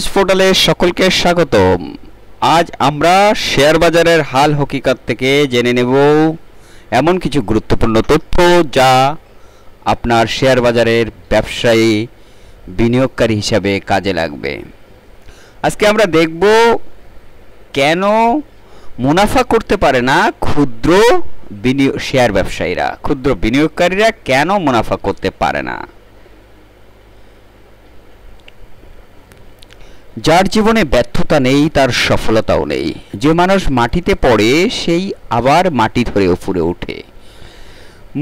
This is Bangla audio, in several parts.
নিউজ পোর্টালে সকলকে স্বাগত আজ আমরা শেয়ার বাজারের হাল হকিকত থেকে জেনে নেব এমন কিছু গুরুত্বপূর্ণ তথ্য যা আপনার শেয়ার বাজারের ব্যবসায়ী বিনিয়োগকারী হিসাবে কাজে লাগবে আজকে আমরা দেখব কেন মুনাফা করতে পারে না ক্ষুদ্র বিনিয়োগ শেয়ার ব্যবসায়ীরা ক্ষুদ্র বিনিয়োগকারীরা কেন মুনাফা করতে পারে না যার জীবনে ব্যর্থতা নেই তার সফলতাও নেই যে মানুষ মাটিতে পড়ে সেই আবার মাটি ধরে উপরে ওঠে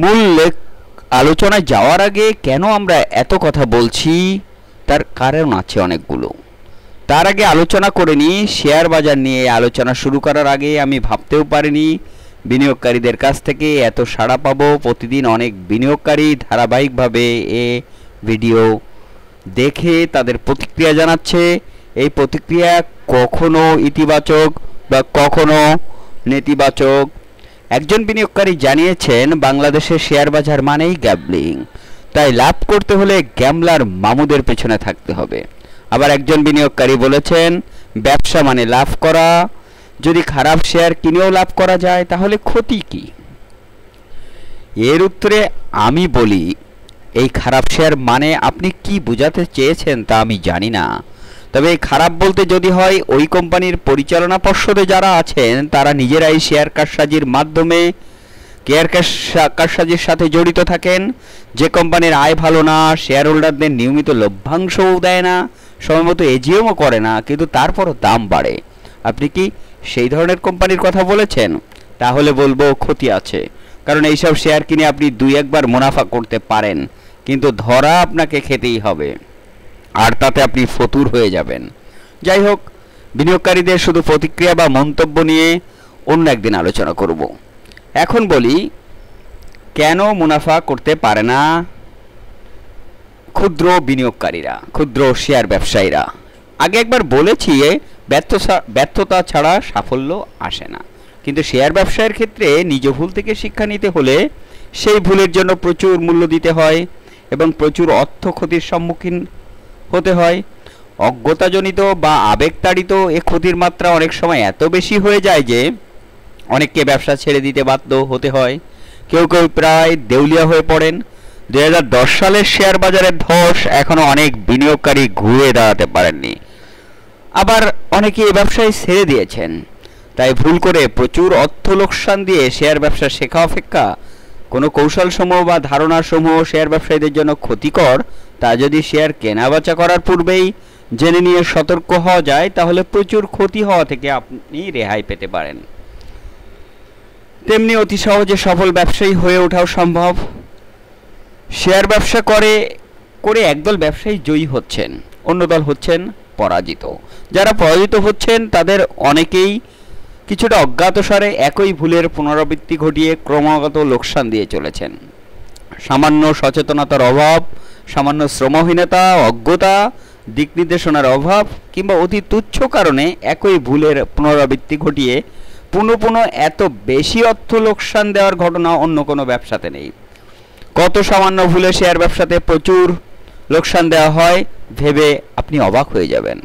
মূল আলোচনায় যাওয়ার আগে কেন আমরা এত কথা বলছি তার কারণ আছে অনেকগুলো তার আগে আলোচনা করে নিই শেয়ার বাজার নিয়ে আলোচনা শুরু করার আগে আমি ভাবতেও পারিনি বিনিয়োগকারীদের কাছ থেকে এত সাড়া পাবো প্রতিদিন অনেক বিনিয়োগকারী ধারাবাহিকভাবে এ ভিডিও দেখে তাদের প্রতিক্রিয়া জানাচ্ছে এই প্রতিক্রিয়া কখনো ইতিবাচক বা কখনো নেতিবাচক একজন বিনিয়োগকারী জানিয়েছেন বাংলাদেশের শেয়ার বাজার মানেই গ্যাবলিং তাই লাভ করতে হলে গ্যামলার মামুদের পেছনে থাকতে হবে আবার একজন বিনিয়োগকারী বলেছেন ব্যবসা মানে লাভ করা যদি খারাপ শেয়ার কিনেও লাভ করা যায় তাহলে ক্ষতি কি এর উত্তরে আমি বলি এই খারাপ শেয়ার মানে আপনি কি বোঝাতে চেয়েছেন তা আমি জানি না তবে খারাপ বলতে যদি হয় ওই কোম্পানির পরিচালনা পর্ষদে যারা আছেন তারা নিজেরাই শেয়ার কারসাজির মাধ্যমে কেয়ার কারসাজির সাথে জড়িত থাকেন যে কোম্পানির আয় ভালো না শেয়ার হোল্ডারদের নিয়মিত লভ্যাংশও দেয় না সময়মতো এজিএমও করে না কিন্তু তারপরও দাম বাড়ে আপনি কি সেই ধরনের কোম্পানির কথা বলেছেন তাহলে বলবো ক্ষতি আছে কারণ এইসব শেয়ার কিনে আপনি দুই একবার মুনাফা করতে পারেন কিন্তু ধরা আপনাকে খেতেই হবে আর তাতে আপনি ফতুর হয়ে যাবেন যাই হোক বিনিয়োগকারীদের শুধু প্রতিক্রিয়া বা মন্তব্য নিয়ে অন্য একদিন আলোচনা করব এখন বলি কেন মুনাফা করতে পারে না ক্ষুদ্র বিনিয়োগকারীরা ক্ষুদ্র শেয়ার ব্যবসায়ীরা আগে একবার বলেছি ব্যর্থতা ছাড়া সাফল্য আসে না কিন্তু শেয়ার ব্যবসায়ের ক্ষেত্রে নিজ ভুল থেকে শিক্ষা নিতে হলে সেই ভুলের জন্য প্রচুর মূল্য দিতে হয় এবং প্রচুর অর্থ ক্ষতির সম্মুখীন হতে হয় অজ্ঞতাজনিত বা আবেগতাড়িত এ ক্ষতির মাত্রা অনেক সময় এত বেশি হয়ে যায় যে অনেককে ব্যবসা ছেড়ে দিতে বাধ্য হতে হয় কেউ কেউ প্রায় দেউলিয়া হয়ে পড়েন দু সালের শেয়ার বাজারের ধস এখনও অনেক বিনিয়োগকারী ঘুরে দাঁড়াতে পারেননি আবার অনেকে এ ব্যবসায় ছেড়ে দিয়েছেন তাই ভুল করে প্রচুর অর্থ লোকসান দিয়ে শেয়ার ব্যবসা শেখা অপেক্ষা কোনো কৌশলসমূহ বা ধারণাসমূহ শেয়ার ব্যবসায়ীদের জন্য ক্ষতিকর তা যদি শেয়ার কেনাবেচা করার পূর্বেই জেনে নিয়ে সতর্ক হওয়া যায় তাহলে প্রচুর ক্ষতি হওয়া থেকে আপনি রেহাই পেতে পারেন তেমনি অতি সহজে সফল ব্যবসায়ী হয়ে ওঠাও সম্ভব শেয়ার ব্যবসা করে করে একদল ব্যবসায়ী জয়ী হচ্ছেন অন্য দল হচ্ছেন পরাজিত যারা পরাজিত হচ্ছেন তাদের অনেকেই কিছুটা অজ্ঞাতসারে একই ভুলের পুনরাবৃত্তি ঘটিয়ে ক্রমাগত লোকসান দিয়ে চলেছেন সামান্য সচেতনতার অভাব সামান্য শ্রমহীনতা অজ্ঞতা দিক নির্দেশনার অভাব কিংবা অতি তুচ্ছ কারণে একই ভুলের পুনরাবৃত্তি ঘটিয়ে পুনঃ পুনঃ এত বেশি অর্থ লোকসান দেওয়ার ঘটনা অন্য কোনো ব্যবসাতে নেই কত সামান্য ভুলে শেয়ার ব্যবসাতে প্রচুর লোকসান দেওয়া হয় ভেবে আপনি অবাক হয়ে যাবেন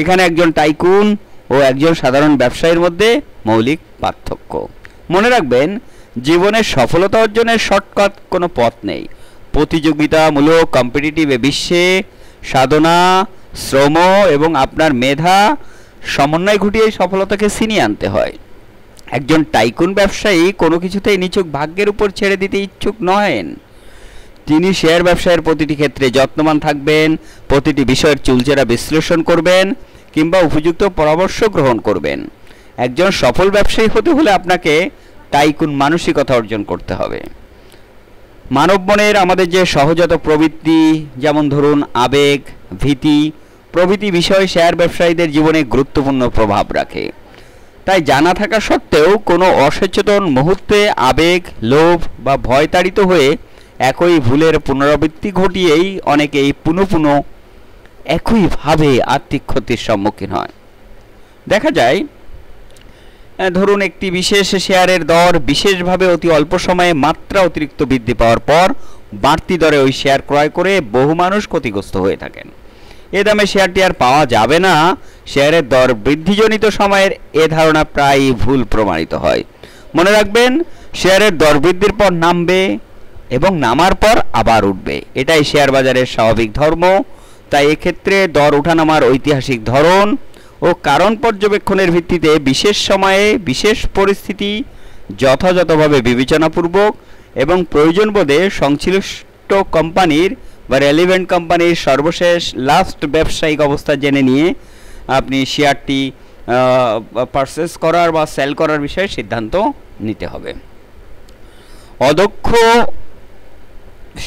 এখানে একজন টাইকুন ও একজন সাধারণ ব্যবসায়ীর মধ্যে মৌলিক পার্থক্য মনে রাখবেন জীবনে সফলতা অর্জনের শর্টকাট কোনো পথ নেই প্রতিযোগিতামূলক কম্পিটিটিভ বিশ্বে সাধনা শ্রম এবং আপনার মেধা সমন্বয় ঘটিয়ে সফলতাকে ছিনিয়ে আনতে হয় একজন টাইকুন ব্যবসায়ী কোনো কিছুতেই নিচুক ভাগ্যের উপর ছেড়ে দিতে ইচ্ছুক নহেন তিনি শেয়ার ব্যবসায়ের প্রতিটি ক্ষেত্রে যত্নবান থাকবেন প্রতিটি বিষয়ের চুলচেরা বিশ্লেষণ করবেন কিংবা উপযুক্ত পরামর্শ গ্রহণ করবেন একজন সফল ব্যবসায়ী হতে হলে আপনাকে টাইকুন মানসিকতা অর্জন করতে হবে মানব মনের আমাদের যে সহজাত প্রবৃত্তি যেমন ধরুন আবেগ ভীতি প্রভৃতি বিষয় শেয়ার ব্যবসায়ীদের জীবনে গুরুত্বপূর্ণ প্রভাব রাখে তাই জানা থাকা সত্ত্বেও কোনো অসচেতন মুহূর্তে আবেগ লোভ বা ভয় তাড়িত হয়ে একই ভুলের পুনরাবৃত্তি ঘটিয়েই অনেকেই পুনঃ পুনঃ একইভাবে আর্থিক ক্ষতির সম্মুখীন হয় দেখা যায় ধরুন একটি বিশেষ শেয়ারের দর বিশেষভাবে অতি অল্প সময়ে মাত্রা অতিরিক্ত বৃদ্ধি পাওয়ার পর বাড়তি দরে ওই শেয়ার ক্রয় করে বহু মানুষ ক্ষতিগ্রস্ত হয়ে থাকেন এ দামে শেয়ারটি আর পাওয়া যাবে না শেয়ারের দর বৃদ্ধিজনিত সময়ের এ ধারণা প্রায়ই ভুল প্রমাণিত হয় মনে রাখবেন শেয়ারের দর বৃদ্ধির পর নামবে এবং নামার পর আবার উঠবে এটাই শেয়ার বাজারের স্বাভাবিক ধর্ম তাই এক্ষেত্রে দর ওঠানামার ঐতিহাসিক ধরন ও কারণ পর্যবেক্ষণের ভিত্তিতে বিশেষ সময়ে বিশেষ পরিস্থিতি যথাযথভাবে বিবেচনাপূর্বক এবং প্রয়োজন বোধে সংশ্লিষ্ট কোম্পানির বা রেলিভেন্ট কোম্পানির সর্বশেষ লাস্ট ব্যবসায়িক অবস্থা জেনে নিয়ে আপনি শেয়ারটি পারচেস করার বা সেল করার বিষয়ে সিদ্ধান্ত নিতে হবে অদক্ষ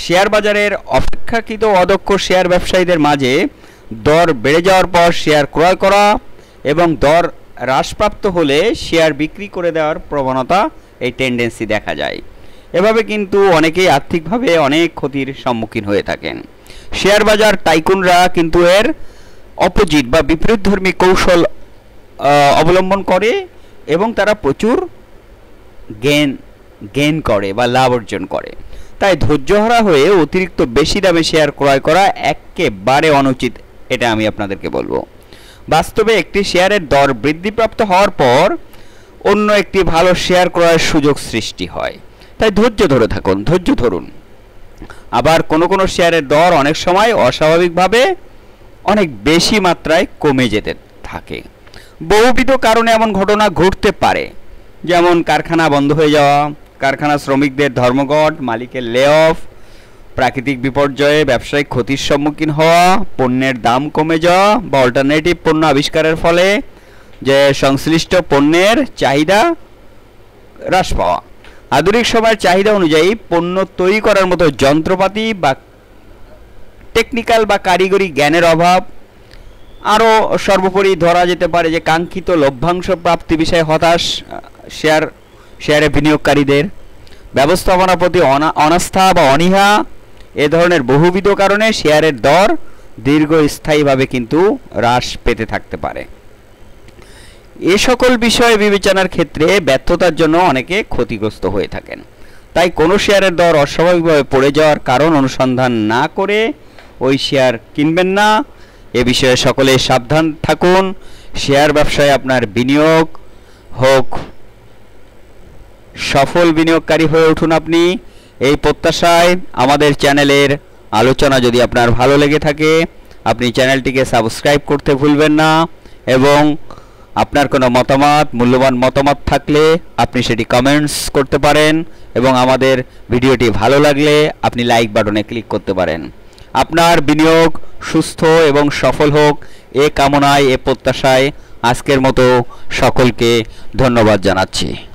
শেয়ার বাজারের অপেক্ষাকৃত অদক্ষ শেয়ার ব্যবসায়ীদের মাঝে দর বেড়ে যাওয়ার পর শেয়ার ক্রয় করা এবং দর হ্রাসপ্রাপ্ত হলে শেয়ার বিক্রি করে দেওয়ার প্রবণতা এই টেন্ডেন্সি দেখা যায় এভাবে কিন্তু অনেকেই আর্থিকভাবে অনেক ক্ষতির সম্মুখীন হয়ে থাকেন শেয়ার বাজার টাইকুনরা কিন্তু এর অপোজিট বা বিপরীতধর্মী কৌশল অবলম্বন করে এবং তারা প্রচুর গেন গেন করে বা লাভ অর্জন করে তাই ধৈর্যহারা হয়ে অতিরিক্ত বেশি দামে শেয়ার ক্রয় করা একেবারে অনুচিত এটা আমি আপনাদেরকে বলবো বাস্তবে একটি শেয়ারের দর বৃদ্ধিপ্রাপ্ত হওয়ার পর অন্য একটি ভালো শেয়ার ক্রয়ের সুযোগ সৃষ্টি হয় তাই ধৈর্য ধরে থাকুন ধৈর্য ধরুন আবার কোনো কোনো শেয়ারের দর অনেক সময় অস্বাভাবিকভাবে অনেক বেশি মাত্রায় কমে যেতে থাকে বহুবিধ কারণে এমন ঘটনা ঘটতে পারে যেমন কারখানা বন্ধ হয়ে যাওয়া কারখানা শ্রমিকদের ধর্মঘট মালিকের লে অফ প্রাকৃতিক বিপর্যয়ে ব্যবসায়িক ক্ষতির সম্মুখীন হওয়া পণ্যের দাম কমে যাওয়া বা অল্টারনেটিভ পণ্য আবিষ্কারের ফলে যে সংশ্লিষ্ট পণ্যের চাহিদা হ্রাস পাওয়া আধুনিক সময়ের চাহিদা অনুযায়ী পণ্য তৈরি করার মতো যন্ত্রপাতি বা টেকনিক্যাল বা কারিগরি জ্ঞানের অভাব আরও সর্বোপরি ধরা যেতে পারে যে কাঙ্ক্ষিত লভ্যাংশ প্রাপ্তি বিষয়ে হতাশ শেয়ার শেয়ারে বিনিয়োগকারীদের ব্যবস্থাপনার প্রতি অনা অনাস্থা বা অনীহা এ ধরনের বহুবিধ কারণে শেয়ারের দর দীর্ঘস্থায়ীভাবে কিন্তু হ্রাস পেতে থাকতে পারে এ সকল বিষয় বিবেচনার ক্ষেত্রে ব্যর্থতার জন্য অনেকে ক্ষতিগ্রস্ত হয়ে থাকেন তাই কোনো শেয়ারের দর অস্বাভাবিকভাবে পড়ে যাওয়ার কারণ অনুসন্ধান না করে ওই শেয়ার কিনবেন না এ বিষয়ে সকলে সাবধান থাকুন শেয়ার ব্যবসায় আপনার বিনিয়োগ হোক সফল বিনিয়োগকারী হয়ে উঠুন আপনি এই প্রত্যাশায় আমাদের চ্যানেলের আলোচনা যদি আপনার ভালো লেগে থাকে আপনি চ্যানেলটিকে সাবস্ক্রাইব করতে ভুলবেন না এবং আপনার কোনো মতামত মূল্যবান মতামত থাকলে আপনি সেটি কমেন্টস করতে পারেন এবং আমাদের ভিডিওটি ভালো লাগলে আপনি লাইক বাটনে ক্লিক করতে পারেন আপনার বিনিয়োগ সুস্থ এবং সফল হোক এ কামনায় এ প্রত্যাশায় আজকের মতো সকলকে ধন্যবাদ জানাচ্ছি